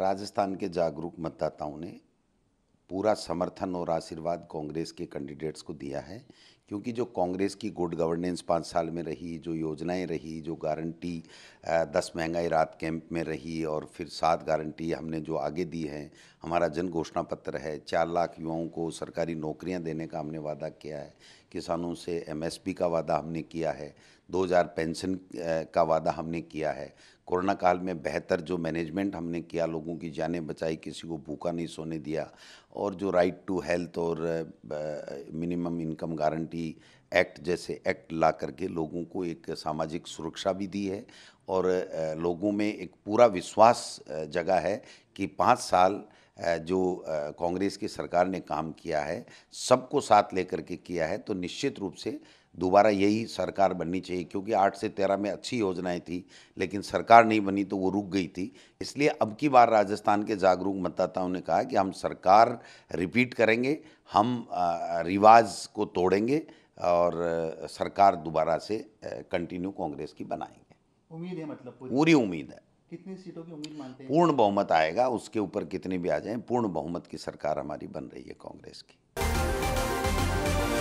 राजस्थान के जागरूक मतदाताओं ने पूरा समर्थन और आशीर्वाद कांग्रेस के कैंडिडेट्स को दिया है क्योंकि जो कांग्रेस की गुड गवर्नेंस पाँच साल में रही जो योजनाएं रही जो गारंटी दस महंगाई रात कैंप में रही और फिर सात गारंटी हमने जो आगे दी है हमारा जन घोषणा पत्र है चार लाख युवाओं को सरकारी नौकरियां देने का हमने वादा किया है किसानों से एमएसपी का वादा हमने किया है 2000 पेंशन का वादा हमने किया है कोरोना काल में बेहतर जो मैनेजमेंट हमने किया लोगों की जानें बचाई किसी को भूखा नहीं सोने दिया और जो राइट टू हेल्थ और minimum income guarantee poverty act जैसे एक्ट ला करके लोगों को एक सामाजिक सुरक्षा भी दी है और लोगों में एक पूरा विश्वास जगा है कि पाँच साल जो कांग्रेस की सरकार ने काम किया है सबको साथ लेकर के किया है तो निश्चित रूप से दोबारा यही सरकार बननी चाहिए क्योंकि आठ से तेरह में अच्छी योजनाएं थी लेकिन सरकार नहीं बनी तो वो रुक गई थी इसलिए अब की बार राजस्थान के जागरूक मतदाताओं ने कहा कि हम सरकार रिपीट करेंगे हम रिवाज को तोड़ेंगे और सरकार दोबारा से कंटिन्यू कांग्रेस की बनाएंगे उम्मीद है मतलब पूरी उम्मीद है कितनी सीटों की उम्मीद मानते हैं पूर्ण बहुमत आएगा उसके ऊपर कितने भी आ जाए पूर्ण बहुमत की सरकार हमारी बन रही है कांग्रेस की